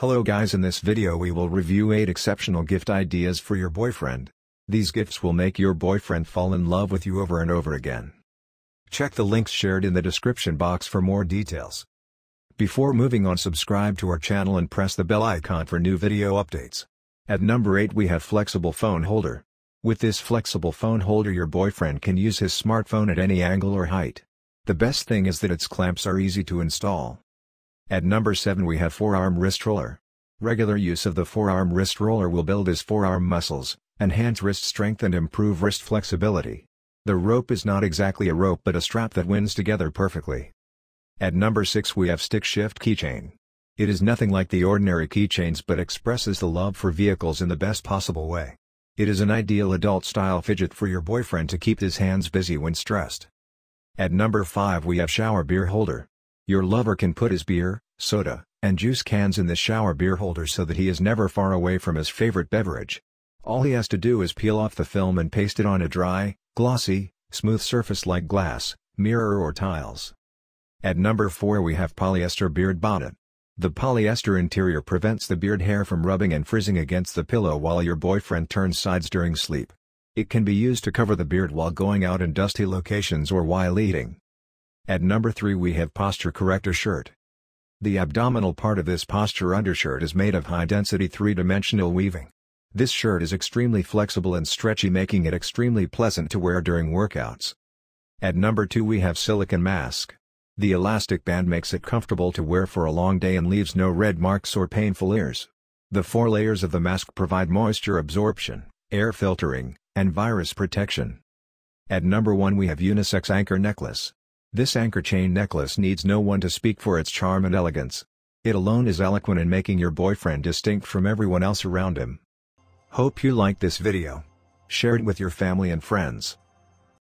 Hello guys in this video we will review 8 exceptional gift ideas for your boyfriend. These gifts will make your boyfriend fall in love with you over and over again. Check the links shared in the description box for more details. Before moving on subscribe to our channel and press the bell icon for new video updates. At number 8 we have flexible phone holder. With this flexible phone holder your boyfriend can use his smartphone at any angle or height. The best thing is that its clamps are easy to install. At number 7 we have forearm wrist roller. Regular use of the forearm wrist roller will build his forearm muscles, enhance wrist strength and improve wrist flexibility. The rope is not exactly a rope but a strap that winds together perfectly. At number 6 we have stick shift keychain. It is nothing like the ordinary keychains but expresses the love for vehicles in the best possible way. It is an ideal adult-style fidget for your boyfriend to keep his hands busy when stressed. At number 5 we have shower beer holder. Your lover can put his beer, soda, and juice cans in the shower beer holder so that he is never far away from his favorite beverage. All he has to do is peel off the film and paste it on a dry, glossy, smooth surface like glass, mirror or tiles. At number 4 we have Polyester Beard Bonnet. The polyester interior prevents the beard hair from rubbing and frizzing against the pillow while your boyfriend turns sides during sleep. It can be used to cover the beard while going out in dusty locations or while eating. At number 3 we have posture corrector shirt. The abdominal part of this posture undershirt is made of high-density three-dimensional weaving. This shirt is extremely flexible and stretchy making it extremely pleasant to wear during workouts. At number 2 we have silicone mask. The elastic band makes it comfortable to wear for a long day and leaves no red marks or painful ears. The four layers of the mask provide moisture absorption, air filtering, and virus protection. At number 1 we have unisex anchor necklace. This anchor chain necklace needs no one to speak for its charm and elegance. It alone is eloquent in making your boyfriend distinct from everyone else around him. Hope you liked this video. Share it with your family and friends.